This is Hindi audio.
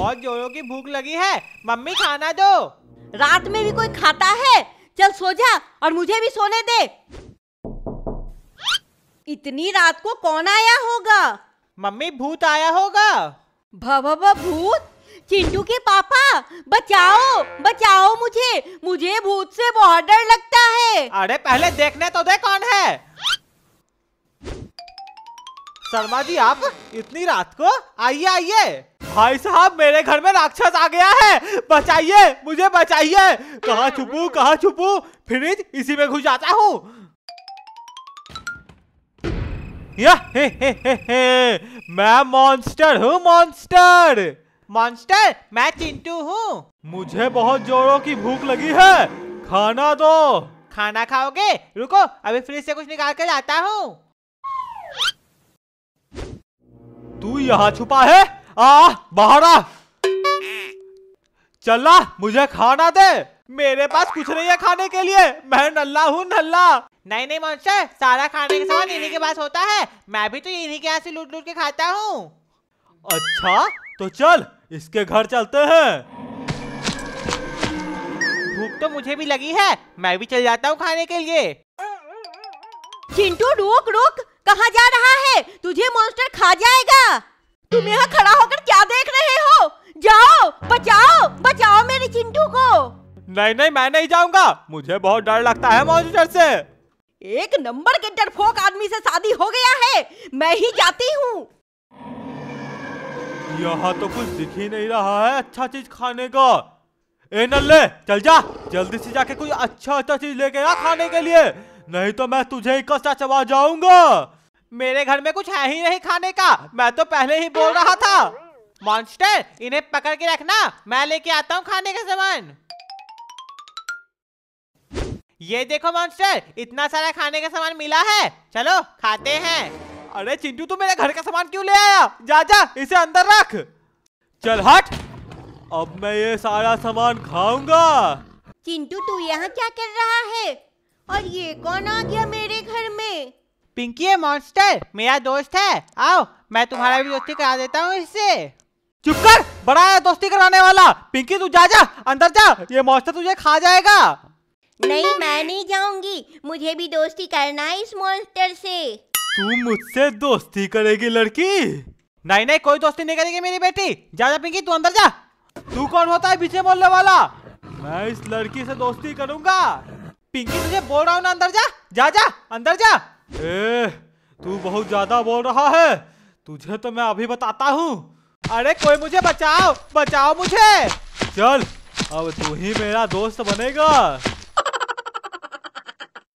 बहुत जोरों की भूख लगी है मम्मी खाना दो रात में भी कोई खाता है चल सो जा और मुझे भी सोने दे इतनी रात को कौन आया होगा मम्मी भूत आया होगा भा भूत चिंटू के पापा बचाओ बचाओ मुझे मुझे भूत से बहुत डर लगता है अरे पहले देखने तो दे कौन है शर्मा जी आप इतनी रात को आइए आइए भाई साहब मेरे घर में राक्षस आ गया है बचाइए मुझे बचाइए कहा छुपू कहाँ छुपू फ्रिज इसी में घुस जाता हूँ मैं मॉन्स्टर हूँ मॉन्स्टर मॉन्स्टर मैं चिंटू हूँ मुझे बहुत जोरों की भूख लगी है खाना दो खाना खाओगे रुको अभी फ्रिज से कुछ निकाल कर लाता हूँ तू यहाँ छुपा है आ बहाड़ा चला मुझे खाना दे मेरे पास कुछ नहीं है खाने के लिए मैं नल्ला हूँ नल्ला नहीं नहीं मॉन्स्टर सारा खाने का सामान इन्हीं के पास होता है मैं भी तो इन्हीं के यहाँ से लूट लूट के खाता हूँ अच्छा तो चल इसके घर चलते हैं भूख तो मुझे भी लगी है मैं भी चल जाता हूँ खाने के लिए चिंटू रोक रोक कहाँ जा रहा है तुझे मॉन्स्टर खा जाएगा तुम यहाँ खड़ा होकर क्या देख रहे हो जाओ बचाओ बचाओ मेरे चिंटू को नहीं नहीं मैं नहीं जाऊंगा मुझे बहुत डर लगता है मॉन्स्टर से एक नंबर के डरपोक आदमी से शादी हो गया है मैं ही जाती हूँ यहाँ तो कुछ दिख ही नहीं रहा है अच्छा चीज खाने का ए नल्ले चल जा जल्दी से जाके कुछ अच्छा अच्छा चीज लेके आ खाने के लिए नहीं तो मैं तुझे ही कसा चबा जाऊंगा मेरे घर में कुछ है ही नहीं खाने का मैं तो पहले ही बोल रहा था मॉन्स्टर इन्हें पकड़ के रखना मैं लेके आता हूँ खाने का सामान ये देखो मॉन्स्टर इतना सारा खाने का सामान मिला है चलो खाते हैं अरे चिंटू तू मेरे घर का सामान क्यों ले आया जा जा इसे अंदर रख चल हट अब मैं ये सारा सामान खाऊंगा चिंटू तू यहाँ क्या कर रहा है और ये कौन आ गया मेरे घर में पिंकी है मॉन्स्टर मेरा दोस्त है आओ मैं तुम्हारा भी दोस्ती करा देता हूँ इससे चुप कर बड़ा है दोस्ती कराने वाला पिंकी तू जा जा अंदर जा ये मॉन्स्टर तुझे खा जाएगा नहीं मैं नहीं जाऊंगी मुझे भी दोस्ती करना है इस मॉन्स्टर से तू मुझसे दोस्ती करेगी लड़की नहीं नहीं कोई दोस्ती नहीं करेगी मेरी बेटी जा जा पिंकी तू अंदर जा तू कौन होता है पीछे बोलने वाला मैं इस लड़की से दोस्ती करूंगा पिंकी तुझे बोल रहा हूँ ना अंदर जा जा जा अंदर जा ए, तू बहुत ज्यादा बोल रहा है तुझे तो मैं अभी बताता हूँ अरे कोई मुझे बचाओ बचाओ मुझे चल अब तू ही मेरा दोस्त बनेगा